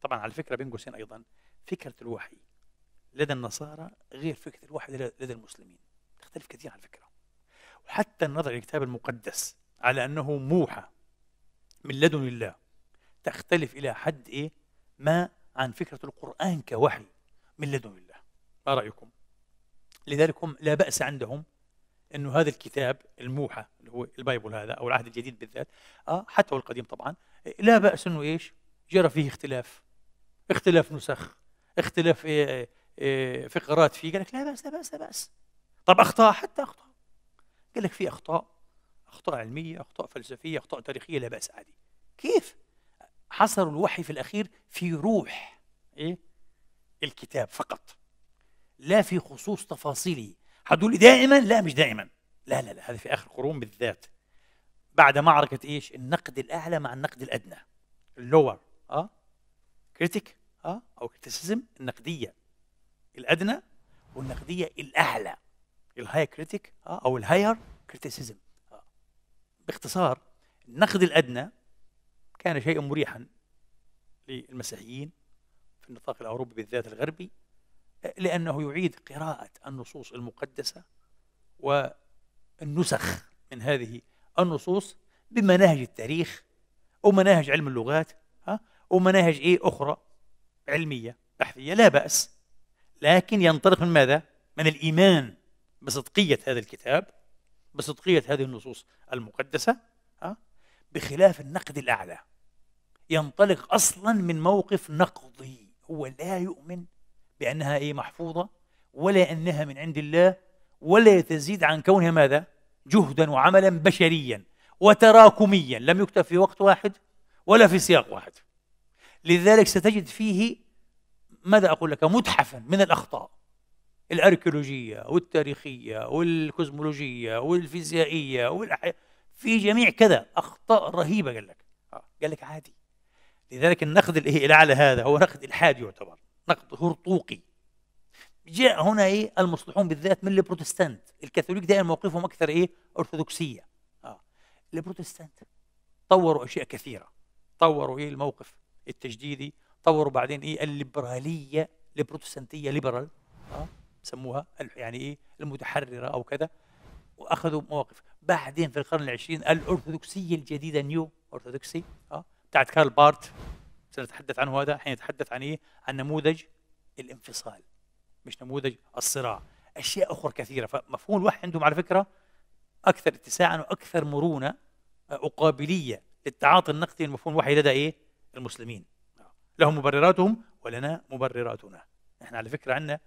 طبعا على فكره بين قوسين ايضا فكره الوحي لدى النصارى غير فكره الوحي لدى المسلمين تختلف كثير على فكره وحتى النظر الكتاب المقدس على انه موحى من لدن الله تختلف الى حد ايه ما عن فكره القران كوحي من لدن الله ما رايكم لذلك هم لا باس عندهم انه هذا الكتاب الموحى اللي هو البايبل هذا او العهد الجديد بالذات آه حتى والقديم طبعا لا باس انه ايش جرى فيه اختلاف اختلاف نسخ اختلاف آه، آه، فقرات فيه قال لك لا بأس لا بأس لا بأس طب أخطاء حتى أخطاء قال لك في أخطاء أخطاء علمية أخطاء فلسفية أخطاء تاريخية لا بأس عادي كيف حصروا الوحي في الأخير في روح إيه الكتاب فقط لا في خصوص تفاصيله هتقول دائما لا مش دائما لا لا لا هذا في آخر قرون بالذات بعد معركة إيش النقد الأعلى مع النقد الأدنى اللور أه كريتيك آه، او كريتيسيزم النقديه الادنى والنقديه الاعلى الهاي آه، كريتيك او الهاير آه، كريتيسيزم باختصار النقد الادنى كان شيئا مريحا للمسيحيين في النطاق الاوروبي بالذات الغربي لانه يعيد قراءه النصوص المقدسه والنسخ من هذه النصوص بمناهج التاريخ ومناهج علم اللغات ها ومناهج ايه اخرى علمية بحثية لا بأس لكن ينطلق من ماذا؟ من الإيمان بصدقية هذا الكتاب بصدقية هذه النصوص المقدسة ها؟ بخلاف النقد الأعلى ينطلق أصلا من موقف نقضي هو لا يؤمن بأنها أي محفوظة ولا أنها من عند الله ولا تزيد عن كونها ماذا؟ جهدا وعملا بشريا وتراكميا لم يكتب في وقت واحد ولا في سياق واحد لذلك ستجد فيه ماذا أقول لك متحفا من الأخطاء الأركيولوجية والتاريخية والكوزمولوجية والفيزيائية والأحياء في جميع كذا أخطاء رهيبة قال لك آه، قال لك عادي لذلك النقد الأعلى هذا هو نقد إلحاد يعتبر نقد هرطوقي جاء هنا ايه المصلحون بالذات من البروتستانت الكاثوليك دائما موقفهم اكثر ايه ارثوذكسيه اه البروتستانت طوروا اشياء كثيره طوروا ايه الموقف التجديدي طوروا بعدين ايه الليبراليه البروتستانتيه ليبرال اه سموها يعني ايه المتحرره او كذا واخذوا مواقف بعدين في القرن العشرين الارثوذكسيه الجديده نيو ارثوذكسي اه بتاعت كارل بارت سنتحدث عنه هذا حين نتحدث عن ايه عن نموذج الانفصال مش نموذج الصراع اشياء اخرى كثيره فمفهوم الوحي عندهم على فكره اكثر اتساعا واكثر مرونه وقابليه آه، للتعاطي النقدي المفهوم الوحي لدى ايه المسلمين لهم مبرراتهم ولنا مبرراتنا احنا على فكره عندنا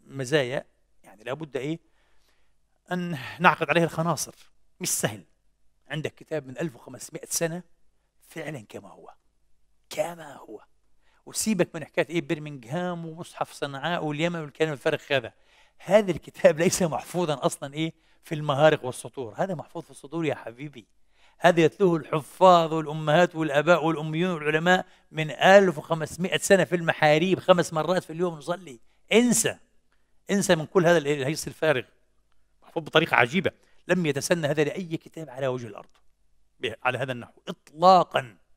مزايا يعني لابد ايه ان نعقد عليها الخناصر مش سهل عندك كتاب من 1500 سنه فعلا كما هو كما هو وسيبك من حكايه ايه برمنغهام ومصحف صنعاء واليمن والكلام الفارغ هذا هذا الكتاب ليس محفوظا اصلا ايه في المهارق والسطور هذا محفوظ في الصدور يا حبيبي هذا يتلوه الحفاظ والأمهات والآباء والأميون والعلماء من 1500 سنة في المحاريب خمس مرات في اليوم نصلي انسى انسى من كل هذا الهيص الفارغ محفوظ بطريقة عجيبة لم يتسنى هذا لأي كتاب على وجه الأرض على هذا النحو إطلاقاً